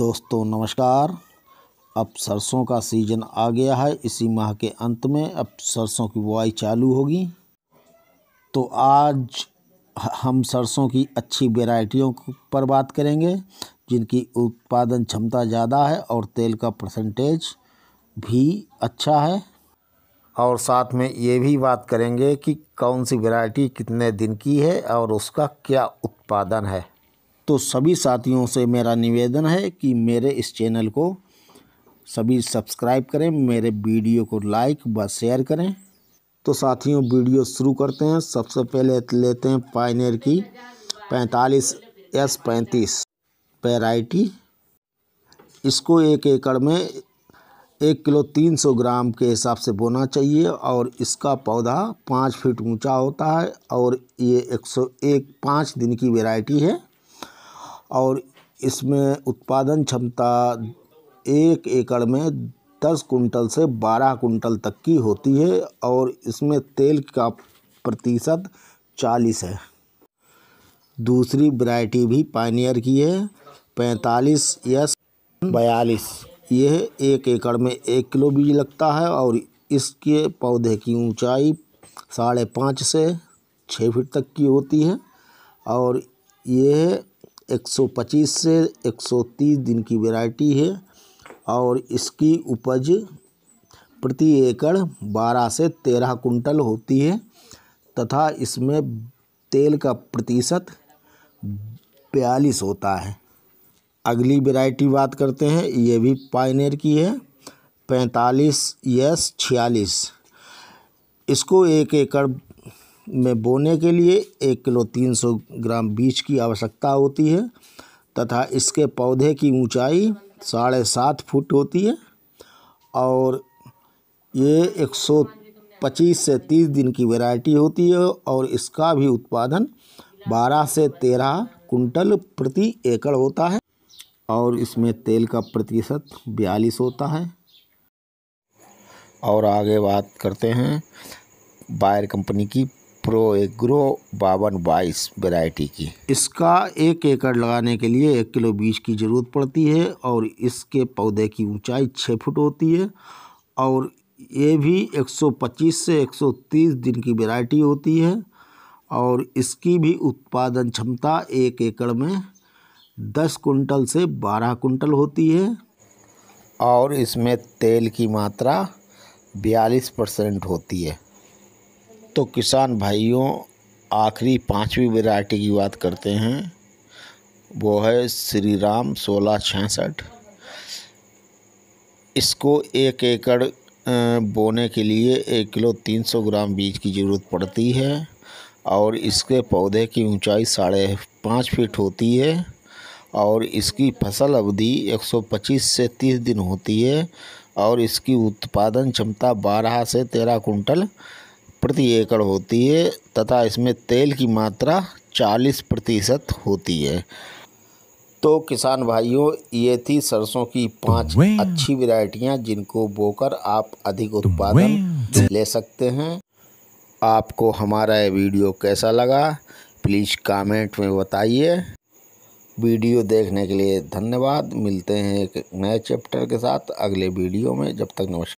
दोस्तों नमस्कार अब सरसों का सीज़न आ गया है इसी माह के अंत में अब सरसों की बुआई चालू होगी तो आज हम सरसों की अच्छी वेराइटियों पर बात करेंगे जिनकी उत्पादन क्षमता ज़्यादा है और तेल का परसेंटेज भी अच्छा है और साथ में ये भी बात करेंगे कि कौन सी वैरायटी कितने दिन की है और उसका क्या उत्पादन है तो सभी साथियों से मेरा निवेदन है कि मेरे इस चैनल को सभी सब्सक्राइब करें मेरे वीडियो को लाइक व शेयर करें तो साथियों वीडियो शुरू करते हैं सबसे पहले लेते हैं पाइनियर की पैंतालीस एस पैंतीस पैराइटी इसको एक एकड़ में एक किलो तीन सौ ग्राम के हिसाब से बोना चाहिए और इसका पौधा पाँच फीट ऊंचा होता है और ये एक सौ एक पाँच दिन की वेराइटी है और इसमें उत्पादन क्षमता एक एकड़ में दस कुंटल से बारह कुंटल तक की होती है और इसमें तेल का प्रतिशत चालीस है दूसरी वैरायटी भी पाइनियर की है पैंतालीस या बयालीस यह एक एकड़ में एक किलो बीज लगता है और इसके पौधे की ऊंचाई साढ़े पाँच से छः फीट तक की होती है और यह 125 से 130 दिन की वैरायटी है और इसकी उपज प्रति एकड़ 12 से 13 कुंटल होती है तथा इसमें तेल का प्रतिशत बयालीस होता है अगली वैरायटी बात करते हैं ये भी पाइनेर की है पैंतालीस यस छियालीस इसको एक एकड़ में बोने के लिए एक किलो तीन सौ ग्राम बीज की आवश्यकता होती है तथा इसके पौधे की ऊंचाई साढ़े सात फुट होती है और ये एक सौ पच्चीस से तीस दिन की वैरायटी होती है और इसका भी उत्पादन बारह से तेरह कुंटल प्रति एकड़ होता है और इसमें तेल का प्रतिशत बयालीस होता है और आगे बात करते हैं बायर कंपनी की प्रो एग्रो बावन बाईस वेराइटी की इसका एक एकड़ लगाने के लिए एक किलो बीज की ज़रूरत पड़ती है और इसके पौधे की ऊंचाई छः फुट होती है और ये भी 125 से 130 दिन की वेराइटी होती है और इसकी भी उत्पादन क्षमता एक एकड़ में 10 कुंटल से 12 कुंटल होती है और इसमें तेल की मात्रा बयालीस परसेंट होती है तो किसान भाइयों आखिरी पांचवी वैरायटी की बात करते हैं वो है श्री राम सोलह छियासठ इसको एक एकड़ बोने के लिए एक किलो तीन सौ ग्राम बीज की ज़रूरत पड़ती है और इसके पौधे की ऊंचाई साढ़े पाँच फीट होती है और इसकी फसल अवधि एक सौ पच्चीस से तीस दिन होती है और इसकी उत्पादन क्षमता बारह से तेरह कुंटल प्रति एकड़ होती है तथा इसमें तेल की मात्रा 40 प्रतिशत होती है तो किसान भाइयों ये थी सरसों की पांच अच्छी वैरायटियां जिनको बोकर आप अधिक उत्पादन ले सकते हैं आपको हमारा ये वीडियो कैसा लगा प्लीज़ कमेंट में बताइए वीडियो देखने के लिए धन्यवाद मिलते हैं एक नए चैप्टर के साथ अगले वीडियो में जब तक नमस्कार